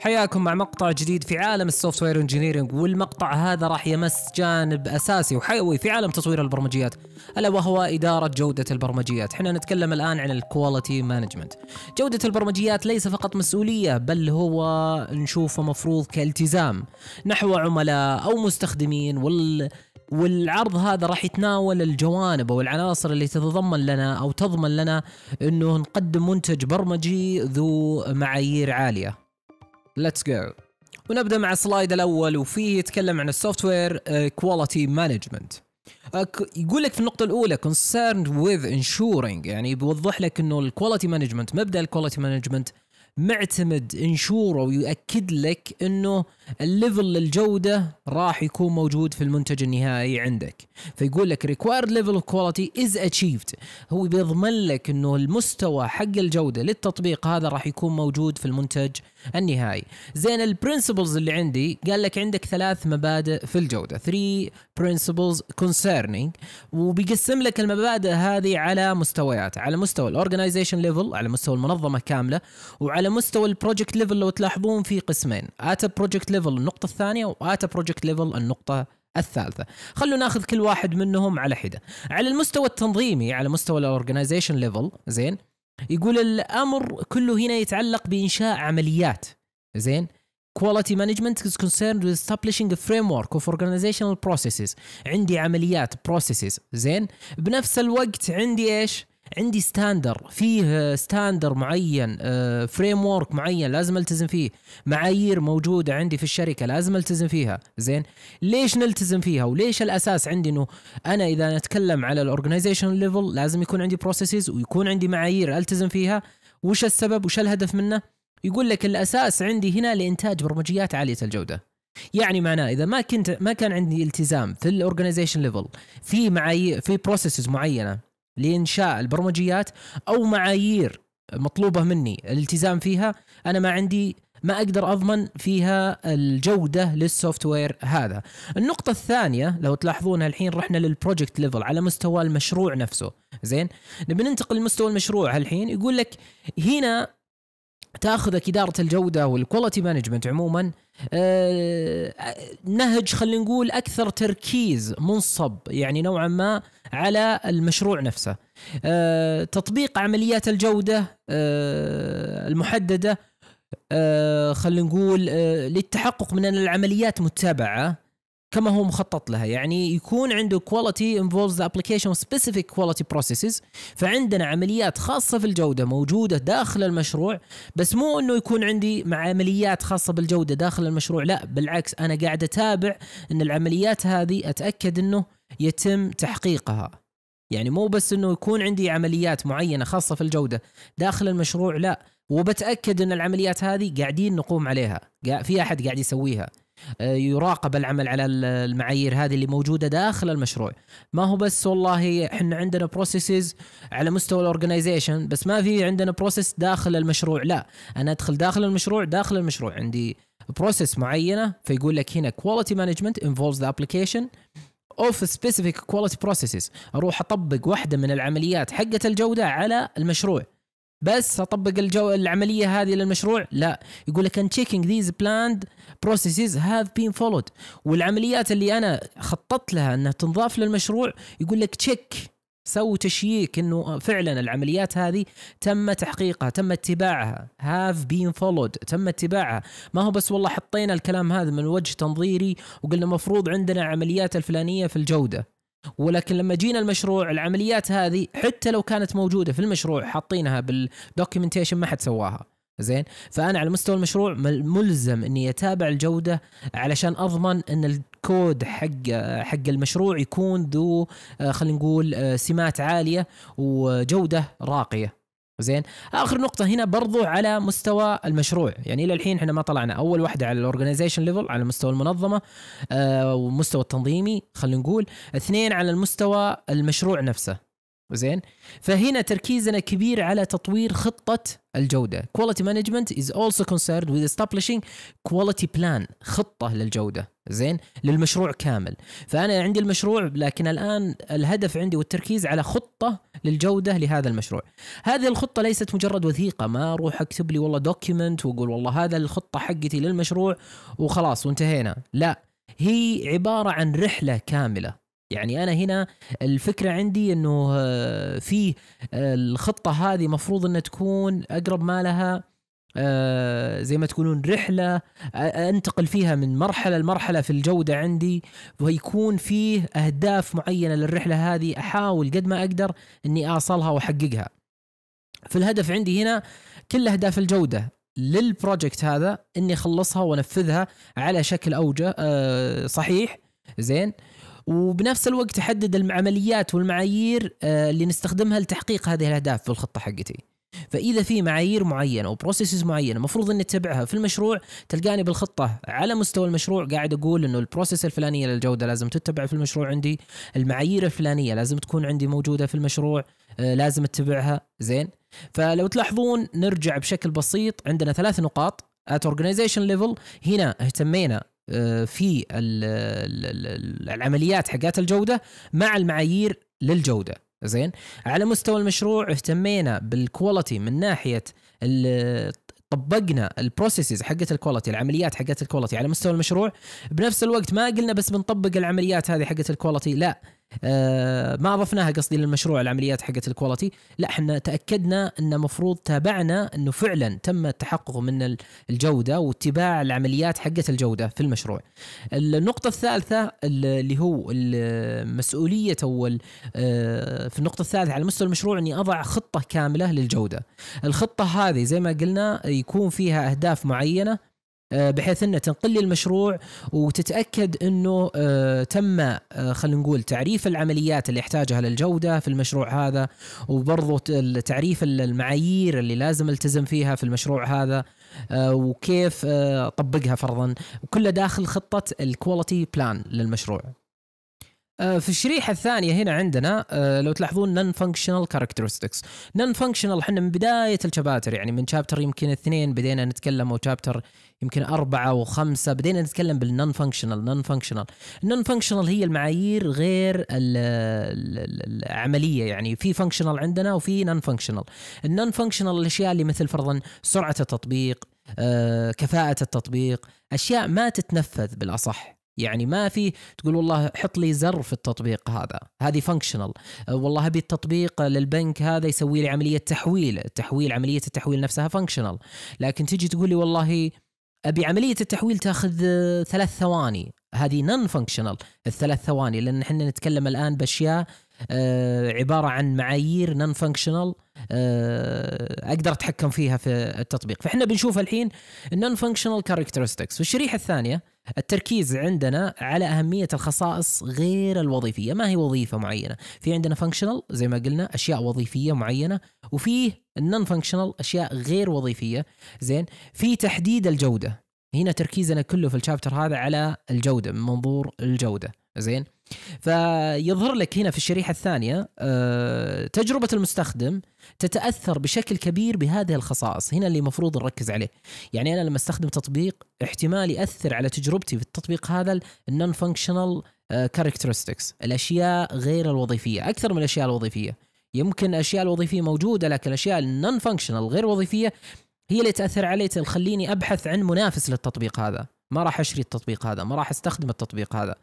حياكم مع مقطع جديد في عالم السوفت وير انجينيرنج والمقطع هذا راح يمس جانب اساسي وحيوي في عالم تطوير البرمجيات الا وهو اداره جوده البرمجيات، احنا نتكلم الان عن الكواليتي مانجمنت. جوده البرمجيات ليس فقط مسؤوليه بل هو نشوفه مفروض كالتزام نحو عملاء او مستخدمين وال والعرض هذا راح يتناول الجوانب او العناصر اللي تتضمن لنا او تضمن لنا انه نقدم منتج برمجي ذو معايير عاليه ليتس جو ونبدا مع السلايد الاول وفيه يتكلم عن السوفت وير كواليتي مانجمنت يقول لك في النقطة الأولى concerned with ensuring يعني بيوضح لك انه الكواليتي مانجمنت مبدأ الكواليتي مانجمنت معتمد انشوره ويؤكد لك انه الليفل الجوده راح يكون موجود في المنتج النهائي عندك فيقول لك required level of quality is achieved هو بيضمن لك انه المستوى حق الجوده للتطبيق هذا راح يكون موجود في المنتج النهائي زين البرنسبلز اللي عندي قال لك عندك ثلاث مبادئ في الجوده three principles concerning وبيقسم لك المبادئ هذه على مستويات على مستوى الاورجنايزيشن ليفل على مستوى المنظمه كامله وعلى مستوى البروجكت ليفل لو تلاحظون في قسمين at a project ليفل النقطة الثانية وآتا بروجكت ليفل النقطة الثالثة خلونا ناخذ كل واحد منهم على حدة على المستوى التنظيمي على مستوى الاورجنايزيشن ليفل زين يقول الامر كله هنا يتعلق بانشاء عمليات زين quality management is concerned with establishing a framework of organizational processes عندي عمليات processes زين بنفس الوقت عندي ايش عندي ستاندر فيه ستاندر آه، معين فريم آه، ورك معين لازم التزم فيه معايير موجوده عندي في الشركه لازم التزم فيها زين ليش نلتزم فيها وليش الاساس عندي انه انا اذا نتكلم على الاورجنايزيشن ليفل لازم يكون عندي بروسيسز ويكون عندي معايير التزم فيها وش السبب وش الهدف منه يقول لك الاساس عندي هنا لانتاج برمجيات عاليه الجوده يعني معناه اذا ما كنت ما كان عندي التزام في الاورجنايزيشن ليفل في معايير في بروسيسز معينه لانشاء البرمجيات او معايير مطلوبه مني الالتزام فيها انا ما عندي ما اقدر اضمن فيها الجوده للسوفت وير هذا. النقطه الثانيه لو تلاحظونها الحين رحنا للبروجكت ليفل على مستوى المشروع نفسه، زين؟ نبي ننتقل لمستوى المشروع الحين يقول لك هنا تاخذك اداره الجوده والكواليتي مانجمنت عموما آه، نهج خلينا نقول اكثر تركيز منصب يعني نوعا ما على المشروع نفسه آه، تطبيق عمليات الجوده آه، المحدده خلينا نقول للتحقق من ان العمليات متبعه كما هو مخطط لها يعني يكون عنده كواليتي انفولز ابلكيشن سبيسيفيك كواليتي بروسيسز فعندنا عمليات خاصه في الجوده موجوده داخل المشروع بس مو انه يكون عندي مع عمليات خاصه بالجوده داخل المشروع لا بالعكس انا قاعد اتابع ان العمليات هذه اتاكد انه يتم تحقيقها يعني مو بس انه يكون عندي عمليات معينه خاصه في الجوده داخل المشروع لا وبتاكد ان العمليات هذه قاعدين نقوم عليها في احد قاعد يسويها آه، يراقب العمل على المعايير هذه اللي موجوده داخل المشروع ما هو بس والله احنا عندنا بروسيسز على مستوى الاورجنايزيشن بس ما في عندنا بروسيس داخل المشروع لا انا ادخل داخل المشروع داخل المشروع عندي بروسيس معينه فيقول لك هنا كواليتي مانجمنت انفولز ذا ابلكيشن اوف سبيسيفيك كواليتي بروسيسز اروح اطبق واحده من العمليات حقه الجوده على المشروع بس اطبق الجو العمليه هذه للمشروع لا يقول لك ان تشيكينج ذيز بلاند بروسيسز هاف بين فولود والعمليات اللي انا خططت لها انها تنضاف للمشروع يقول لك تشيك سووا تشييك انه فعلا العمليات هذه تم تحقيقها تم اتباعها هاف بين فولود تم اتباعها ما هو بس والله حطينا الكلام هذا من وجه تنظيري وقلنا مفروض عندنا عمليات الفلانيه في الجوده ولكن لما جينا المشروع العمليات هذه حتى لو كانت موجوده في المشروع حاطينها بالدوكيومنتيشن ما حد سواها زين فانا على مستوى المشروع ملزم اني اتابع الجوده علشان اضمن ان الكود حق حق المشروع يكون ذو آه، خلينا نقول آه، سمات عاليه وجوده راقيه زين اخر نقطه هنا برضو على مستوى المشروع يعني الى الحين احنا ما طلعنا اول واحده على الاورجنايزيشن ليفل على مستوى المنظمه آه ومستوى التنظيمي خلينا نقول اثنين على المستوى المشروع نفسه زين فهنا تركيزنا كبير على تطوير خطه الجوده كواليتي مانجمنت از اولسو كونسيرد وذ استابليشينج كواليتي بلان خطه للجوده زين للمشروع كامل فانا عندي المشروع لكن الان الهدف عندي والتركيز على خطه للجوده لهذا المشروع هذه الخطه ليست مجرد وثيقه ما اروح اكتب لي والله دوكيمنت واقول والله هذا الخطه حقتي للمشروع وخلاص وانتهينا لا هي عباره عن رحله كامله يعني انا هنا الفكره عندي انه آه، في آه، الخطه هذه مفروض انها تكون اقرب ما لها آه، زي ما تقولون رحله انتقل فيها من مرحله لمرحله في الجوده عندي ويكون فيه اهداف معينه للرحله هذه احاول قد ما اقدر اني اصلها واحققها. فالهدف عندي هنا كل اهداف الجوده للبروجكت هذا اني اخلصها وانفذها على شكل اوجه آه، صحيح زين وبنفس الوقت احدد العمليات والمعايير آه، اللي نستخدمها لتحقيق هذه الاهداف في الخطه حقتي. فاذا في معايير معينه وبروسيسز معينه المفروض اني اتبعها في المشروع تلقاني بالخطه على مستوى المشروع قاعد اقول انه البروسيس الفلانيه للجوده لازم تتبع في المشروع عندي المعايير الفلانيه لازم تكون عندي موجوده في المشروع آه، لازم اتبعها زين فلو تلاحظون نرجع بشكل بسيط عندنا ثلاث نقاط ات اورجنايزيشن ليفل هنا اهتمينا آه، في العمليات حقات الجوده مع المعايير للجوده زين على مستوى المشروع اهتمينا بالكواليتي من ناحيه طبقنا البروسيسز حقت الكواليتي العمليات حقت الكواليتي على مستوى المشروع بنفس الوقت ما قلنا بس بنطبق العمليات هذه حقت الكواليتي لا آه، ما اضفناها قصدي للمشروع العمليات حقت الكواليتي لا احنا تاكدنا ان مفروض تابعنا انه فعلا تم التحقق من الجوده واتباع العمليات حقت الجوده في المشروع النقطه الثالثه اللي هو مسؤوليه او آه، في النقطه الثالثه على مستوى المشروع اني اضع خطه كامله للجوده الخطه هذه زي ما قلنا يكون فيها اهداف معينه آه، بحيث انه تنقل لي المشروع وتتاكد انه آه، تم آه، خلينا نقول تعريف العمليات اللي يحتاجها للجوده في المشروع هذا وبرضه تعريف المعايير اللي لازم التزم فيها في المشروع هذا وكيف طبقها فرضا وكله داخل خطه الكواليتي بلان للمشروع آه، في الشريحه الثانيه هنا عندنا آه، لو تلاحظون نون فانكشنال كاركترستكس نون فانكشنال احنا من بدايه الشابتر يعني من شابتر يمكن اثنين بدينا نتكلم او شابتر يمكن أربعة وخمسة بدينا نتكلم بالنون فانكشنال نون فانكشنال النون فانكشنال هي المعايير غير العملية يعني في فانكشنال عندنا وفي نون فانكشنال النون فانكشنال الأشياء اللي مثل فرضا سرعة التطبيق آه، كفاءة التطبيق أشياء ما تتنفذ بالأصح يعني ما في تقول والله حط لي زر في التطبيق هذا هذه فانكشنال أه، والله ابي التطبيق للبنك هذا يسوي لي عمليه تحويل التحويل عمليه التحويل نفسها فانكشنال لكن تجي تقول لي والله ابي عمليه التحويل تاخذ ثلاث ثواني هذه نون فانكشنال الثلاث ثواني لان احنا نتكلم الان باشياء أه، عباره عن معايير نون فانكشنال آه، اقدر اتحكم فيها في التطبيق فاحنا بنشوف الحين النون فانكشنال كاركترستكس والشريحه الثانيه التركيز عندنا على اهميه الخصائص غير الوظيفيه ما هي وظيفه معينه في عندنا فانكشنال زي ما قلنا اشياء وظيفيه معينه وفي النون فانكشنال اشياء غير وظيفيه زين في تحديد الجوده هنا تركيزنا كله في الشابتر هذا على الجوده من منظور الجوده زين فيظهر لك هنا في الشريحة الثانية آه، تجربة المستخدم تتأثر بشكل كبير بهذه الخصائص هنا اللي المفروض نركز عليه يعني أنا لما استخدم تطبيق احتمال يأثر على تجربتي في التطبيق هذا النون فانكشنال كاركترستكس الأشياء غير الوظيفية أكثر من الأشياء الوظيفية يمكن الأشياء الوظيفية موجودة لكن الأشياء النون فانكشنال غير وظيفية هي اللي تأثر علي تخليني أبحث عن منافس للتطبيق هذا ما راح اشتري التطبيق هذا ما راح استخدم التطبيق هذا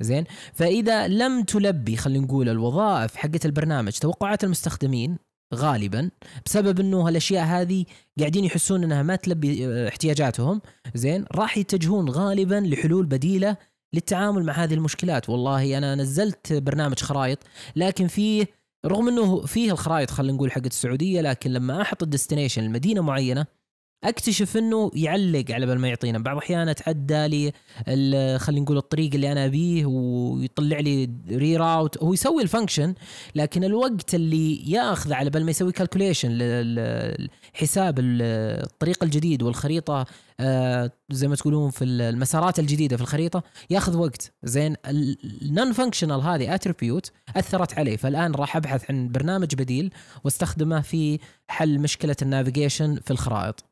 زين فاذا لم تلبي خلينا نقول الوظائف حقت البرنامج توقعات المستخدمين غالبا بسبب انه هالاشياء هذه قاعدين يحسون انها ما تلبي آه، احتياجاتهم زين راح يتجهون غالبا لحلول بديله للتعامل مع هذه المشكلات والله انا نزلت برنامج خرائط لكن فيه رغم انه فيه الخرائط خلينا نقول حقت السعوديه لكن لما احط الديستنيشن المدينه معينه اكتشف انه يعلق على بال ما يعطينا بعض الاحيان اتعدى لي خلينا نقول الطريق اللي انا ابيه ويطلع لي ري راوت هو يسوي الفانكشن لكن الوقت اللي ياخذ على بال ما يسوي كالكوليشن حساب الطريق الجديد والخريطه آه، زي ما تقولون في المسارات الجديده في الخريطه ياخذ وقت زين النون فانكشنال هذه اتربيوت اثرت عليه فالان راح ابحث عن برنامج بديل واستخدمه في حل مشكله النافيجيشن في الخرائط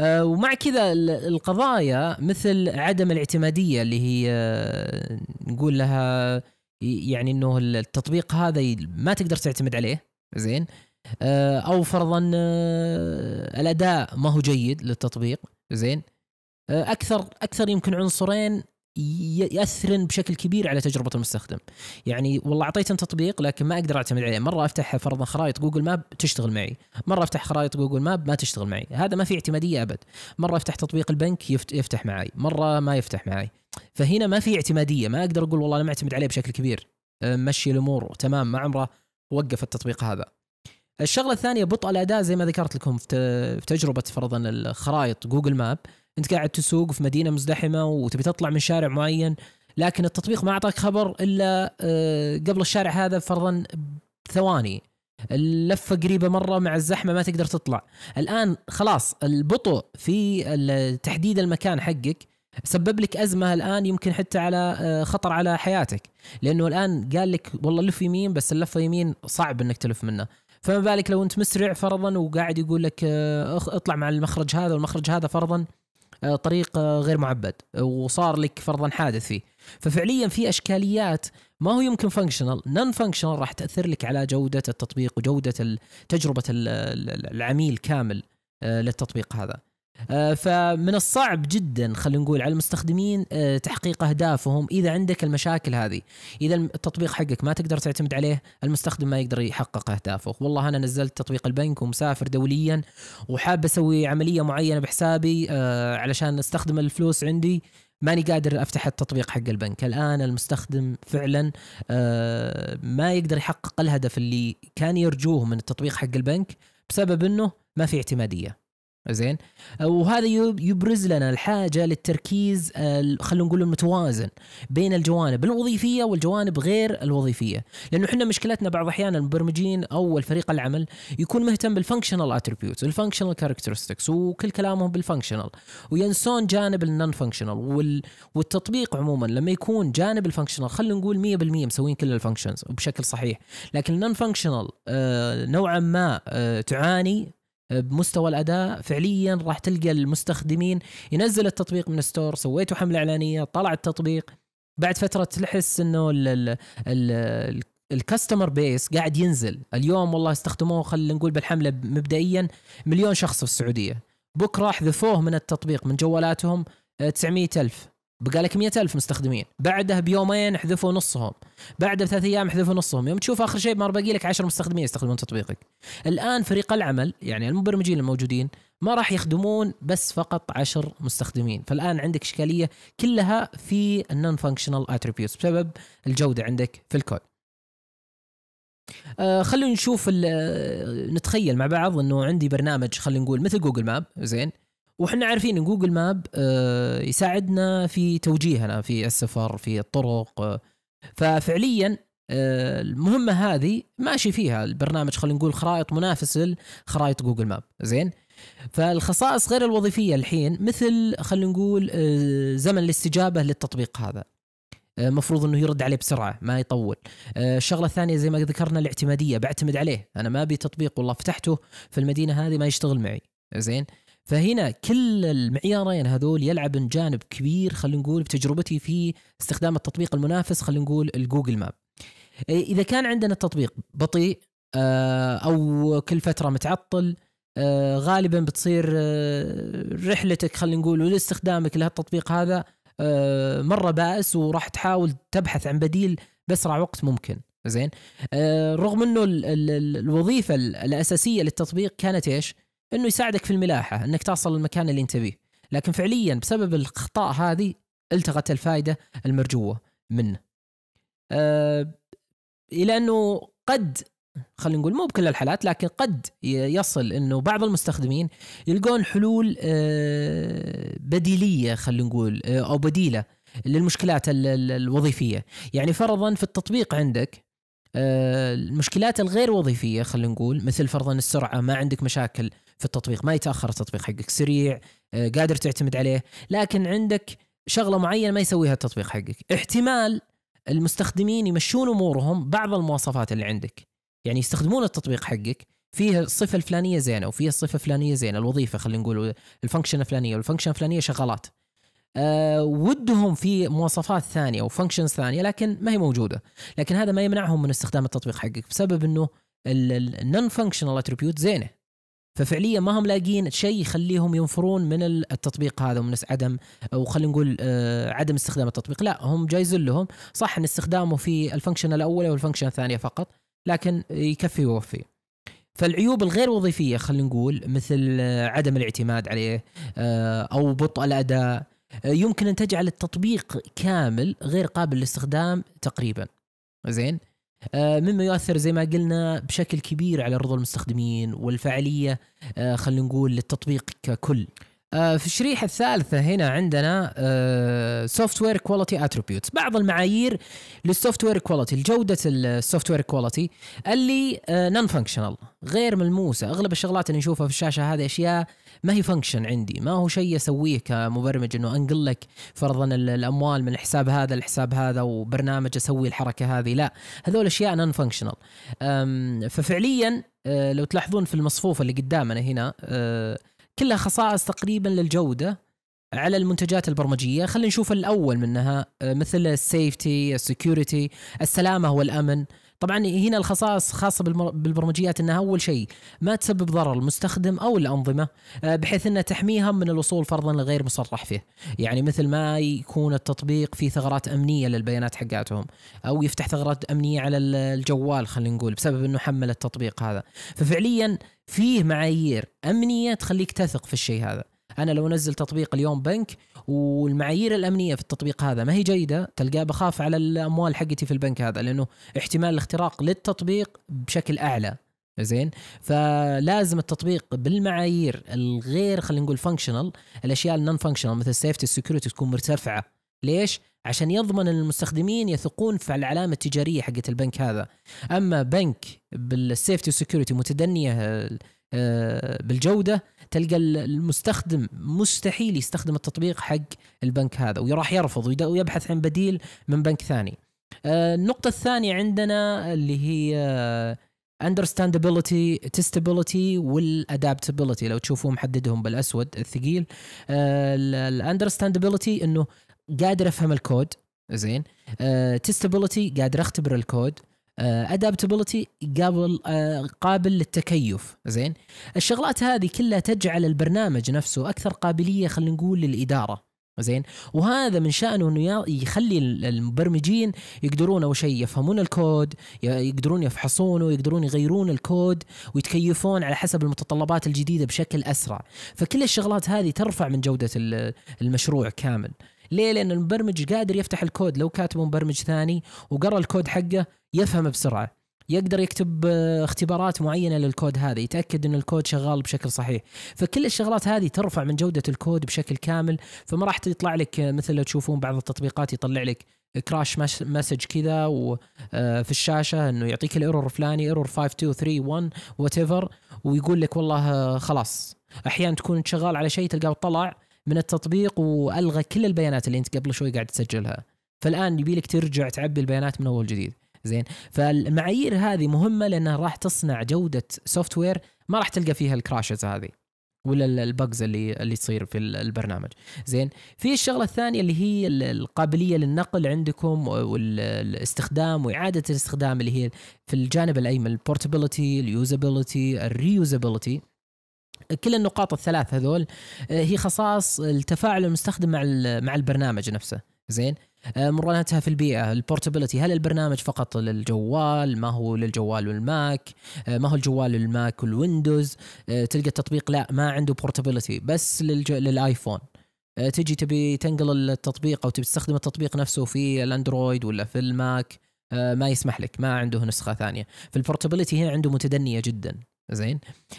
آه، ومع كذا القضايا مثل عدم الاعتماديه اللي هي آه، نقول لها يعني انه التطبيق هذا ما تقدر تعتمد عليه زين آه، او فرضا الاداء ما هو جيد للتطبيق زين اكثر اكثر يمكن عنصرين ياثرن بشكل كبير على تجربه المستخدم يعني والله اعطيتهم تطبيق لكن ما اقدر اعتمد عليه مره افتح فرضا خرائط جوجل ماب تشتغل معي مره افتح خرائط جوجل ماب ما تشتغل معي هذا ما في اعتماديه ابد مره افتح تطبيق البنك يفتح معي مره ما يفتح معي فهنا ما في اعتماديه ما اقدر اقول والله انا معتمد عليه بشكل كبير أه، مشي الامور تمام ما عمره وقف التطبيق هذا الشغله الثانيه بطء الاداء زي ما ذكرت لكم في تجربه فرضا الخرائط جوجل ماب انت قاعد تسوق في مدينه مزدحمه وتبي تطلع من شارع معين لكن التطبيق ما اعطاك خبر الا آه، قبل الشارع هذا فرضا ثواني اللفه قريبه مره مع الزحمه ما تقدر تطلع الان خلاص البطء في تحديد المكان حقك سبب لك ازمه الان يمكن حتى على آه، خطر على حياتك لانه الان قال لك والله لف يمين بس اللفه يمين صعب انك تلف منه فما بالك لو انت مسرع فرضا وقاعد يقول لك آه، اطلع مع المخرج هذا والمخرج هذا فرضا آه، طريق آه، غير معبد وصار لك فرضا حادث فيه ففعليا في اشكاليات ما هو يمكن فانكشنال نون فانكشنال راح تاثر لك على جوده التطبيق وجوده تجربه العميل كامل آه، للتطبيق هذا آه، فمن الصعب جدا خلينا نقول على المستخدمين آه، تحقيق اهدافهم اذا عندك المشاكل هذه اذا التطبيق حقك ما تقدر تعتمد عليه المستخدم ما يقدر يحقق اهدافه والله انا نزلت تطبيق البنك ومسافر دوليا وحاب اسوي عمليه معينه بحسابي آه، علشان استخدم الفلوس عندي ماني قادر افتح التطبيق حق البنك الان المستخدم فعلا ما يقدر يحقق الهدف اللي كان يرجوه من التطبيق حق البنك بسبب انه ما في اعتماديه زين أه، وهذا يبرز لنا الحاجه للتركيز أه، خلينا نقول المتوازن بين الجوانب الوظيفيه والجوانب غير الوظيفيه لانه احنا مشكلتنا بعض احيان المبرمجين او الفريق العمل يكون مهتم بالفانكشنال اتربيوتس الفانكشنال كاركترستكس وكل كلامهم بالفانكشنال وينسون جانب النون فانكشنال والتطبيق عموما لما يكون جانب الفانكشنال خلينا نقول 100% مسوين كل الفانكشنز بشكل صحيح لكن النون أه، فانكشنال نوعا ما تعاني بمستوى الاداء فعليا راح تلقى المستخدمين ينزل التطبيق من ستور سويتوا حمله اعلانيه طلع التطبيق بعد فتره تحس انه الكاستمر بيس قاعد ينزل اليوم والله استخدموه خلينا نقول بالحمله مبدئيا مليون شخص في السعوديه بكره حذفوه من التطبيق من جوالاتهم 900 آه، ألف بقى لك 100000 مستخدمين بعدها بيومين حذفوا نصهم بعدها بثلاث ايام حذفوا نصهم يوم تشوف اخر شيء ما باقي لك 10 مستخدمين يستخدمون تطبيقك الان فريق العمل يعني المبرمجين الموجودين ما راح يخدمون بس فقط 10 مستخدمين فالان عندك اشكاليه كلها في النون فانكشنال اتريبيوتس بسبب الجوده عندك في الكود آه خلونا نشوف نتخيل مع بعض انه عندي برنامج خلينا نقول مثل جوجل ماب زين وحنا عارفين ان جوجل ماب آه، يساعدنا في توجيهنا في السفر في الطرق آه، ففعليا آه، المهمه هذه ماشي فيها البرنامج خلينا نقول خرائط منافس لخرائط جوجل ماب زين فالخصائص غير الوظيفيه الحين مثل خلينا نقول زمن الاستجابه للتطبيق هذا المفروض انه يرد عليه بسرعه ما يطول الشغله الثانيه زي ما ذكرنا الاعتماديه بعتمد عليه انا ما ابي تطبيق والله فتحته في المدينه هذه ما يشتغل معي زين فهنا كل المعيارين هذول يلعبن جانب كبير خلينا نقول بتجربتي في استخدام التطبيق المنافس خلينا نقول الجوجل ماب إيه، اذا كان عندنا التطبيق بطيء آه، او كل فتره متعطل آه، غالبا بتصير آه، رحلتك خلينا نقول ولاستخدامك لهالتطبيق هذا مره بائس وراح تحاول تبحث عن بديل باسرع وقت ممكن زين رغم انه الوظيفه الاساسيه للتطبيق كانت ايش؟ انه يساعدك في الملاحه انك تصل للمكان اللي انت بيه لكن فعليا بسبب الاخطاء هذه التغت الفائده المرجوه منه أه الى انه قد خلينا نقول مو بكل الحالات لكن قد يصل انه بعض المستخدمين يلقون حلول أه بديليه خلينا نقول آه، او بديله للمشكلات الوظيفيه يعني فرضا في التطبيق عندك آه، المشكلات الغير وظيفيه خلينا نقول مثل فرضا السرعه ما عندك مشاكل في التطبيق ما يتاخر التطبيق حقك سريع آه، قادر تعتمد عليه لكن عندك شغله معينه ما يسويها التطبيق حقك احتمال المستخدمين يمشون امورهم بعض المواصفات اللي عندك يعني يستخدمون التطبيق حقك فيه الصفه الفلانيه زينه وفيه الصفه الفلانيه زينه الوظيفه خلينا نقول الفانكشن الفلانيه والفانكشن الفلانيه شغالات أه ودهم في مواصفات ثانيه وفانكشنز ثانيه لكن ما هي موجوده لكن هذا ما يمنعهم من استخدام التطبيق حقك بسبب انه النون فانكشنال اتريبيوت زينه ففعليا ما هم لاقيين شيء يخليهم ينفرون من التطبيق هذا ومن عدم او خلينا نقول آه، عدم استخدام التطبيق لا هم جايزين لهم صح ان استخدامه في الفانكشن الاولى والفانكشن الثانيه فقط لكن يكفي ويوفي فالعيوب الغير وظيفيه خلينا نقول مثل آه، عدم الاعتماد عليه آه، او بطء الاداء يمكن ان تجعل التطبيق كامل غير قابل للاستخدام تقريبا زين آه، مما يؤثر زي ما قلنا بشكل كبير على رضا المستخدمين والفعاليه آه، خلينا نقول للتطبيق ككل آه، في الشريحة الثالثة هنا عندنا سوفت وير كواليتي اتربيوتس بعض المعايير للسوفت وير كواليتي لجودة السوفت وير كواليتي اللي نون آه، فانكشنال غير ملموسة اغلب الشغلات اللي نشوفها في الشاشة هذه اشياء ما هي فانكشن عندي ما هو شيء اسويه كمبرمج انه انقل لك فرضا الاموال من الحساب هذا لحساب هذا وبرنامج اسوي الحركة هذه لا هذول اشياء نون فانكشنال ففعليا آه، لو تلاحظون في المصفوفة اللي قدامنا هنا كلها خصائص تقريبا للجوده على المنتجات البرمجيه خلينا نشوف الاول منها آه، مثل السيفتي السكيورتي السلامه والامن طبعا هنا الخصائص خاصه بالبرمجيات انها اول شيء ما تسبب ضرر المستخدم او الانظمه آه، بحيث انها تحميهم من الوصول فرضا لغير مصرح فيه يعني مثل ما يكون التطبيق فيه ثغرات امنيه للبيانات حقاتهم او يفتح ثغرات امنيه على الجوال خلينا نقول بسبب انه حمل التطبيق هذا ففعليا فيه معايير امنيه تخليك تثق في الشيء هذا انا لو انزل تطبيق اليوم بنك والمعايير الامنيه في التطبيق هذا ما هي جيده تلقاه بخاف على الاموال حقتي في البنك هذا لانه احتمال الاختراق للتطبيق بشكل اعلى زين فلازم التطبيق بالمعايير الغير خلينا نقول فانكشنال الاشياء النون فانكشنال مثل السيفتي السكيورتي تكون مرتفعه ليش عشان يضمن ان المستخدمين يثقون في العلامه التجاريه حقت البنك هذا اما بنك بالسيفتي وسكيورتي متدنيه آه، آه، بالجوده تلقى المستخدم مستحيل يستخدم التطبيق حق البنك هذا وراح يرفض ويبحث عن بديل من بنك ثاني آه، النقطه الثانيه عندنا اللي هي understandability testability والادابتability لو تشوفوه محددهم بالاسود الثقيل الاندرستاندبيلتي انه قادر افهم الكود زين تستابيلتي آه، قادر اختبر الكود ادابتابيلتي آه، قابل آه، قابل للتكيف زين الشغلات هذه كلها تجعل البرنامج نفسه اكثر قابليه خلينا نقول للاداره زين وهذا من شانه انه يخلي المبرمجين يقدرون اول شيء يفهمون الكود يقدرون يفحصونه يقدرون يغيرون الكود ويتكيفون على حسب المتطلبات الجديده بشكل اسرع فكل الشغلات هذه ترفع من جوده المشروع كامل ليه لان المبرمج قادر يفتح الكود لو كاتبه مبرمج ثاني وقرا الكود حقه يفهمه بسرعه يقدر يكتب آه، اختبارات معينه للكود هذا يتاكد ان الكود شغال بشكل صحيح فكل الشغلات هذه ترفع من جوده الكود بشكل كامل فما راح تطلع لك آه، مثل لو تشوفون بعض التطبيقات يطلع لك كراش مسج كذا وفي آه، الشاشه انه يعطيك الايرور فلاني ايرور 5 2 3 1 وات ايفر ويقول لك والله خلاص احيانا تكون شغال على شيء تلقاه طلع من التطبيق والغى كل البيانات اللي انت قبل شوي قاعد تسجلها فالان يبي لك ترجع تعبي البيانات من اول جديد زين فالمعايير هذه مهمه لانها راح تصنع جوده سوفت وير ما راح تلقى فيها الكراشز هذه ولا البجز اللي اللي تصير في البرنامج زين في الشغله الثانيه اللي هي القابليه للنقل عندكم والاستخدام واعاده الاستخدام اللي هي في الجانب الايمن البورتابيلتي اليوزابيلتي الريوزابيلتي كل النقاط الثلاث هذول آه، هي خصائص التفاعل المستخدم مع مع البرنامج نفسه زين آه، مرونتها في البيئة البورتابيلتي هل البرنامج فقط للجوال ما هو للجوال والماك آه، ما هو الجوال والماك والويندوز تلقى التطبيق لا ما عنده بورتابيلتي بس للج... للايفون تجي تبي تنقل التطبيق او تبي تستخدم التطبيق نفسه في الاندرويد ولا في الماك ما يسمح لك ما عنده نسخة ثانية فالبورتابيلتي هنا عنده متدنية جدا زين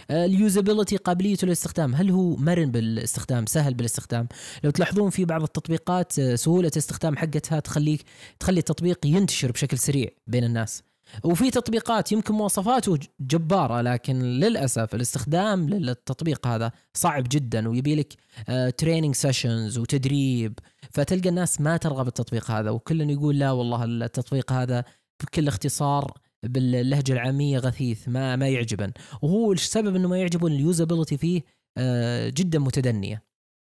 آه، اليوزابيلتي قابليته للاستخدام هل هو مرن بالاستخدام سهل بالاستخدام لو تلاحظون في بعض التطبيقات آه، سهوله الاستخدام حقتها تخليك تخلي التطبيق ينتشر بشكل سريع بين الناس وفي تطبيقات يمكن مواصفاته جبارة لكن للأسف الاستخدام للتطبيق هذا صعب جدا ويبي لك تريننج آه، سيشنز وتدريب فتلقى الناس ما ترغب التطبيق هذا وكل يقول لا والله التطبيق هذا بكل اختصار باللهجه العاميه غثيث ما ما يعجبن وهو السبب انه ما يعجبه اليوزابيلتي فيه آه، جدا متدنيه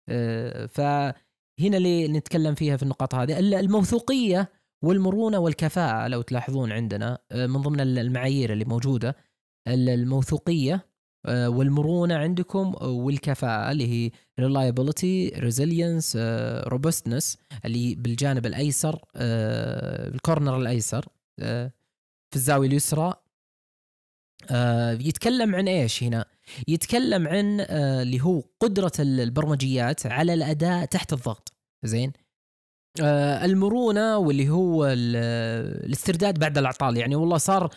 آه، فهنا اللي نتكلم فيها في النقاط هذه الموثوقيه والمرونه والكفاءه لو تلاحظون عندنا آه، من ضمن المعايير اللي موجوده الموثوقيه والمرونه عندكم والكفاءه اللي هي reliability resilience robustness اللي بالجانب الايسر الكورنر الايسر في الزاوية اليسرى آه، يتكلم عن ايش هنا؟ يتكلم عن آه، اللي هو قدرة البرمجيات على الأداء تحت الضغط زين؟ آه، المرونة واللي هو الاسترداد بعد الأعطال يعني والله صار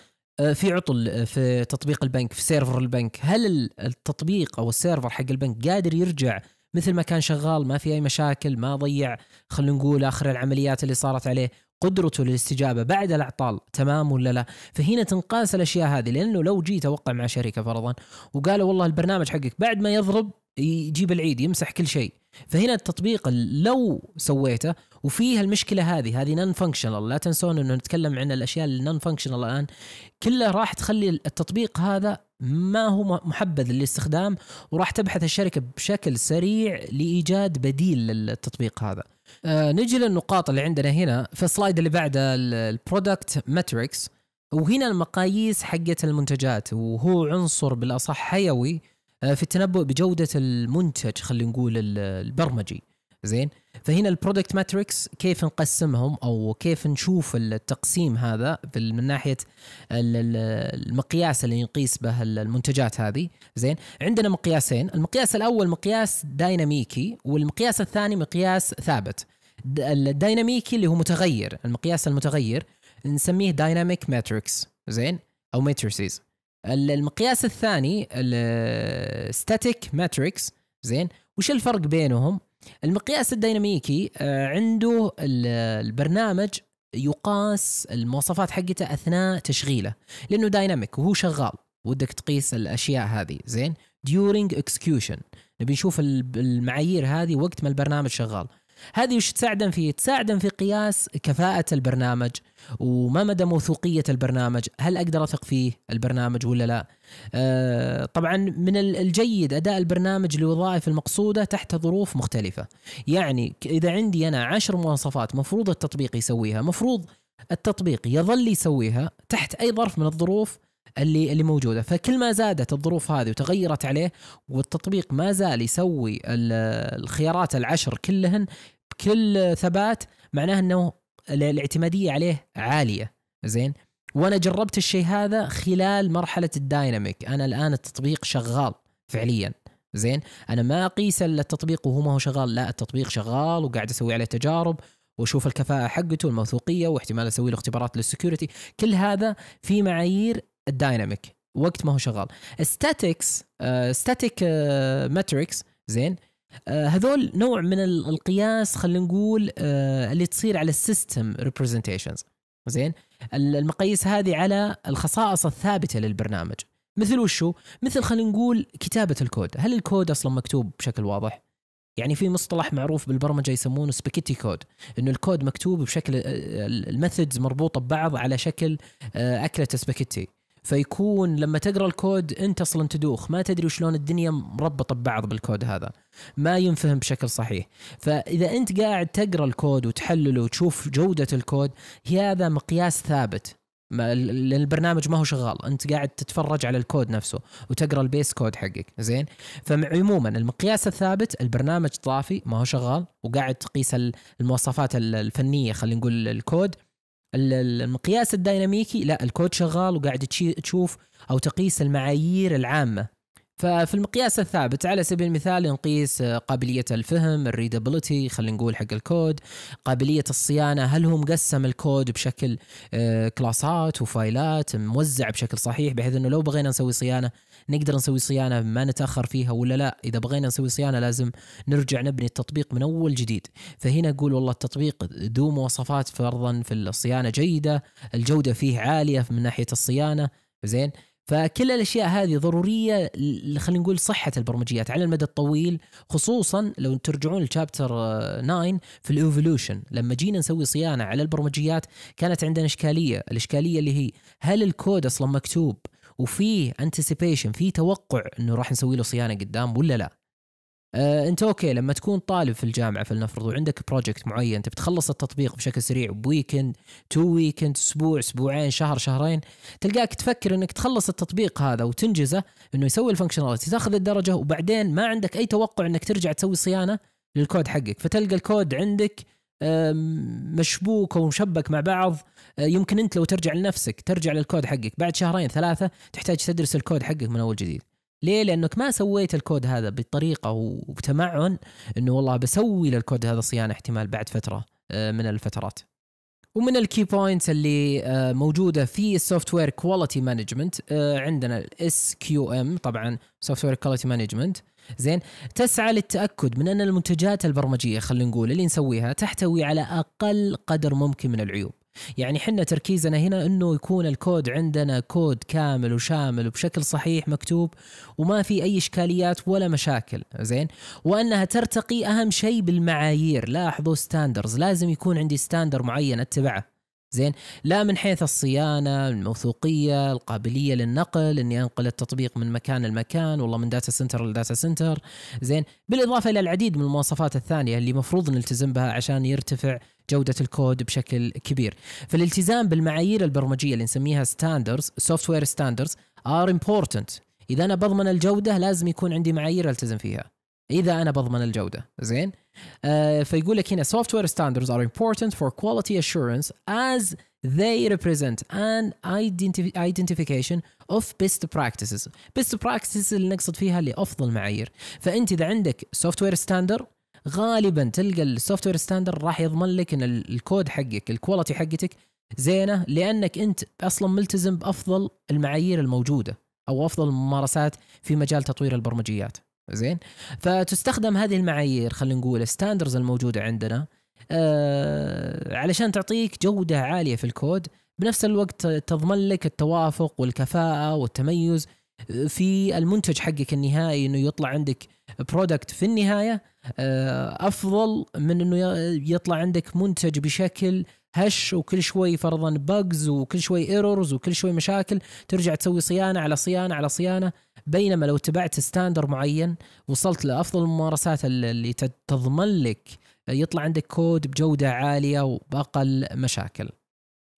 في عطل في تطبيق البنك في سيرفر البنك هل التطبيق أو السيرفر حق البنك قادر يرجع مثل ما كان شغال ما في أي مشاكل ما ضيع خلينا نقول آخر العمليات اللي صارت عليه قدرته للاستجابه بعد الاعطال تمام ولا لا؟ فهنا تنقاس الاشياء هذه لانه لو جيت اوقع مع شركه فرضا وقالوا والله البرنامج حقك بعد ما يضرب يجيب العيد يمسح كل شيء فهنا التطبيق لو سويته وفيها المشكله هذه هذه نون فانكشنال لا تنسون انه نتكلم عن الاشياء النون فانكشنال الان كلها راح تخلي التطبيق هذا ما هو محبذ للاستخدام وراح تبحث الشركه بشكل سريع لايجاد بديل للتطبيق هذا آه نجي للنقاط اللي عندنا هنا في السلايد اللي بعده البرودكت ماتريكس وهنا المقاييس حقت المنتجات وهو عنصر بالاصح حيوي آه، في التنبؤ بجوده المنتج خلينا نقول البرمجي زين فهنا البرودكت ماتريكس كيف نقسمهم او كيف نشوف التقسيم هذا من ناحيه المقياس اللي نقيس به المنتجات هذه زين عندنا مقياسين المقياس الاول مقياس دايناميكي والمقياس الثاني مقياس ثابت الدايناميكي اللي هو متغير المقياس المتغير نسميه دايناميك ماتريكس زين او ماتريسز المقياس الثاني الستاتيك ماتريكس زين وش الفرق بينهم المقياس الديناميكي آه، عنده البرنامج يقاس المواصفات حقته اثناء تشغيله لانه دايناميك وهو شغال ودك تقيس الاشياء هذه زين during execution نبي نشوف المعايير هذه وقت ما البرنامج شغال هذه وش تساعدن فيه؟ تساعدن في قياس كفاءة البرنامج وما مدى موثوقية البرنامج هل أقدر أثق فيه البرنامج ولا لا أه طبعا من الجيد أداء البرنامج للوظائف المقصودة تحت ظروف مختلفة يعني إذا عندي أنا عشر مواصفات مفروض التطبيق يسويها مفروض التطبيق يظل يسويها تحت أي ظرف من الظروف اللي اللي موجوده فكل ما زادت الظروف هذه وتغيرت عليه والتطبيق ما زال يسوي الخيارات العشر كلهن بكل ثبات معناه انه الاعتماديه عليه عاليه زين وانا جربت الشيء هذا خلال مرحله الدايناميك انا الان التطبيق شغال فعليا زين انا ما اقيس التطبيق وهو ما هو شغال لا التطبيق شغال وقاعد اسوي عليه تجارب واشوف الكفاءه حقته الموثوقيه واحتمال اسوي له اختبارات للسكيورتي كل هذا في معايير الدايناميك وقت ما هو شغال ستاتكس ستاتيك ماتريكس زين آه، هذول نوع من القياس خلينا نقول آه، اللي تصير على السيستم ريبرزنتيشنز زين المقاييس هذه على الخصائص الثابته للبرنامج مثل وشو؟ مثل خلينا نقول كتابه الكود، هل الكود اصلا مكتوب بشكل واضح؟ يعني في مصطلح معروف بالبرمجه يسمونه سباكيتي كود، انه الكود مكتوب بشكل آه، الميثودز مربوطه ببعض على شكل اكله سباكيتي. فيكون لما تقرا الكود انت اصلا تدوخ ما تدري شلون الدنيا مربطه ببعض بالكود هذا ما ينفهم بشكل صحيح فاذا انت قاعد تقرا الكود وتحلله وتشوف جوده الكود هذا مقياس ثابت البرنامج ما هو شغال انت قاعد تتفرج على الكود نفسه وتقرا البيس كود حقك زين فعموما المقياس الثابت البرنامج طافي ما هو شغال وقاعد تقيس المواصفات الفنيه خلينا نقول الكود المقياس الديناميكي لا الكود شغال وقاعد تشوف او تقيس المعايير العامه ففي المقياس الثابت على سبيل المثال نقيس آه، قابلية الفهم الريدابيلتي خلينا نقول حق الكود قابلية الصيانة هل هو مقسم الكود بشكل آه، كلاسات وفايلات موزع بشكل صحيح بحيث انه لو بغينا نسوي صيانة نقدر نسوي صيانة ما نتأخر فيها ولا لا إذا بغينا نسوي صيانة لازم نرجع نبني التطبيق من أول جديد فهنا أقول والله التطبيق ذو مواصفات فرضا في الصيانة جيدة الجودة فيه عالية من ناحية الصيانة زين فكل الاشياء هذه ضروريه خلينا نقول صحه البرمجيات على المدى الطويل خصوصا لو ترجعون لشابتر آه، 9 في الايفولوشن لما جينا نسوي صيانه على البرمجيات كانت عندنا اشكاليه الاشكاليه اللي هي هل الكود اصلا مكتوب وفيه انتسيبيشن في توقع انه راح نسوي له صيانه قدام ولا لا آه انت اوكي لما تكون طالب في الجامعه فلنفرض وعندك بروجكت معين تبي تخلص التطبيق بشكل سريع بويكند تو ويكند اسبوع اسبوعين شهر شهرين تلقاك تفكر انك تخلص التطبيق هذا وتنجزه انه يسوي الفانكشناليتي تاخذ الدرجه وبعدين ما عندك اي توقع انك ترجع تسوي صيانه للكود حقك فتلقى الكود عندك مشبوك ومشبك مع بعض آه، يمكن انت لو ترجع لنفسك ترجع للكود حقك بعد شهرين ثلاثه تحتاج تدرس الكود حقك من اول جديد ليه؟ لانك ما سويت الكود هذا بطريقه وبتمعن انه والله بسوي للكود هذا صيانه احتمال بعد فتره آه، من الفترات. ومن الكي بوينتس اللي آه، موجوده في السوفت وير كواليتي مانجمنت عندنا الاس كيو ام طبعا سوفت وير كواليتي مانجمنت زين تسعى للتاكد من ان المنتجات البرمجيه خلينا نقول اللي نسويها تحتوي على اقل قدر ممكن من العيوب يعني حنا تركيزنا هنا انه يكون الكود عندنا كود كامل وشامل وبشكل صحيح مكتوب وما في اي اشكاليات ولا مشاكل زين وانها ترتقي اهم شيء بالمعايير لاحظوا ستاندرز لازم يكون عندي ستاندر معين اتبعه زين لا من حيث الصيانه الموثوقيه القابليه للنقل اني انقل التطبيق من مكان لمكان والله من داتا سنتر لداتا سنتر زين بالاضافه الى العديد من المواصفات الثانيه اللي مفروض نلتزم بها عشان يرتفع جودة الكود بشكل كبير فالالتزام بالمعايير البرمجية اللي نسميها ستاندرز سوفت وير ستاندرز ار امبورتنت إذا أنا بضمن الجودة لازم يكون عندي معايير ألتزم فيها اذا انا بضمن الجوده زين آه فيقول لك هنا software standards are important for quality assurance as they represent an identification of best practices best practices اللي نقصد فيها اللي افضل معايير فانت اذا عندك software standard غالبا تلقى السوفت وير ستاندر راح يضمن لك ان الكود حقك الكواليتي حقتك زينه لانك انت اصلا ملتزم بافضل المعايير الموجوده او افضل الممارسات في مجال تطوير البرمجيات زين فتستخدم هذه المعايير خلينا نقول الستاندرز الموجوده عندنا آه علشان تعطيك جوده عاليه في الكود بنفس الوقت تضمن لك التوافق والكفاءه والتميز في المنتج حقك النهائي انه يطلع عندك برودكت في النهايه آه، افضل من انه يطلع عندك منتج بشكل هش وكل شوي فرضا بجز وكل شوي ايرورز وكل شوي مشاكل ترجع تسوي صيانه على صيانه على صيانه بينما لو اتبعت ستاندر معين وصلت لافضل الممارسات اللي تضمن لك يطلع عندك كود بجوده عاليه وباقل مشاكل.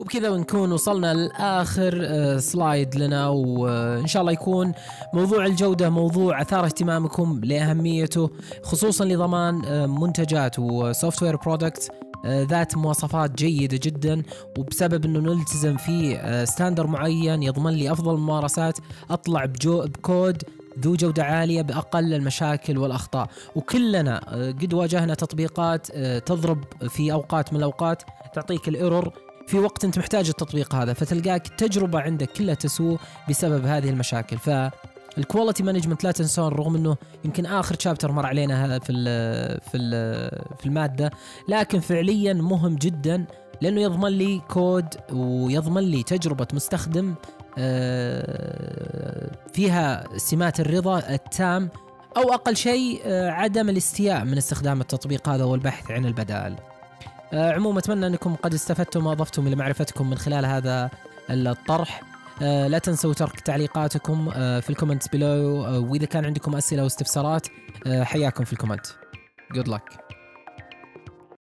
وبكذا بنكون وصلنا لاخر سلايد آه، لنا وان شاء الله يكون موضوع الجوده موضوع اثار اهتمامكم لاهميته خصوصا لضمان آه، منتجات وسوفت وير برودكت آه، ذات مواصفات جيدة جدا وبسبب انه نلتزم في آه، ستاندر معين يضمن لي افضل الممارسات اطلع بجو بكود ذو جودة عالية بأقل المشاكل والأخطاء وكلنا آه، قد واجهنا تطبيقات تضرب في أوقات من الأوقات تعطيك الإيرور في وقت أنت محتاج التطبيق هذا فتلقاك التجربة عندك كلها تسوء بسبب هذه المشاكل ف الكواليتي مانجمنت لا تنسون رغم انه يمكن اخر شابتر مر علينا في ال في ال في الماده لكن فعليا مهم جدا لانه يضمن لي كود ويضمن لي تجربه مستخدم آه، فيها سمات الرضا التام او اقل شيء آه، عدم الاستياء من استخدام التطبيق هذا والبحث عن البدائل. آه، عموما اتمنى انكم قد استفدتم واضفتم الى معرفتكم من خلال هذا الطرح آه، لا تنسوا ترك تعليقاتكم آه، في الكومنتس بلو آه، واذا كان عندكم اسئله واستفسارات حياكم في الكومنت جود luck